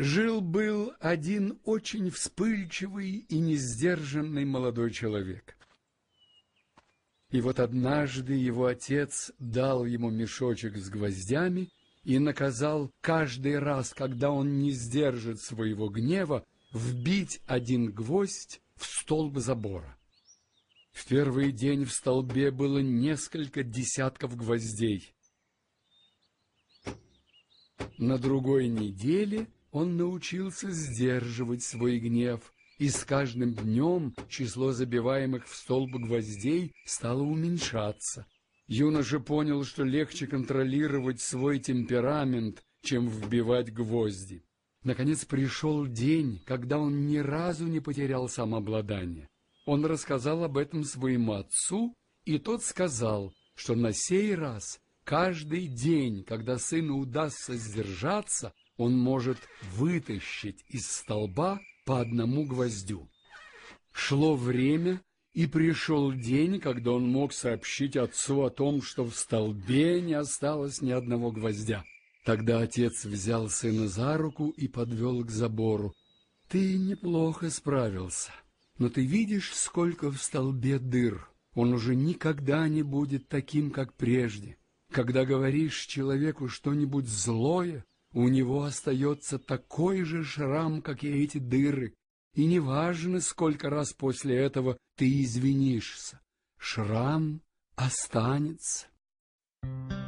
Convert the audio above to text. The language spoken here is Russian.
Жил-был один очень вспыльчивый и несдержанный молодой человек. И вот однажды его отец дал ему мешочек с гвоздями и наказал каждый раз, когда он не сдержит своего гнева, вбить один гвоздь в столб забора. В первый день в столбе было несколько десятков гвоздей. На другой неделе он научился сдерживать свой гнев, и с каждым днем число забиваемых в столб гвоздей стало уменьшаться. Юноша понял, что легче контролировать свой темперамент, чем вбивать гвозди. Наконец пришел день, когда он ни разу не потерял самообладание. Он рассказал об этом своему отцу, и тот сказал, что на сей раз каждый день, когда сыну удастся сдержаться, он может вытащить из столба по одному гвоздю. Шло время, и пришел день, когда он мог сообщить отцу о том, что в столбе не осталось ни одного гвоздя. Тогда отец взял сына за руку и подвел к забору. «Ты неплохо справился, но ты видишь, сколько в столбе дыр. Он уже никогда не будет таким, как прежде. Когда говоришь человеку что-нибудь злое, у него остается такой же шрам, как и эти дыры, и неважно, сколько раз после этого ты извинишься, шрам останется. Thank you.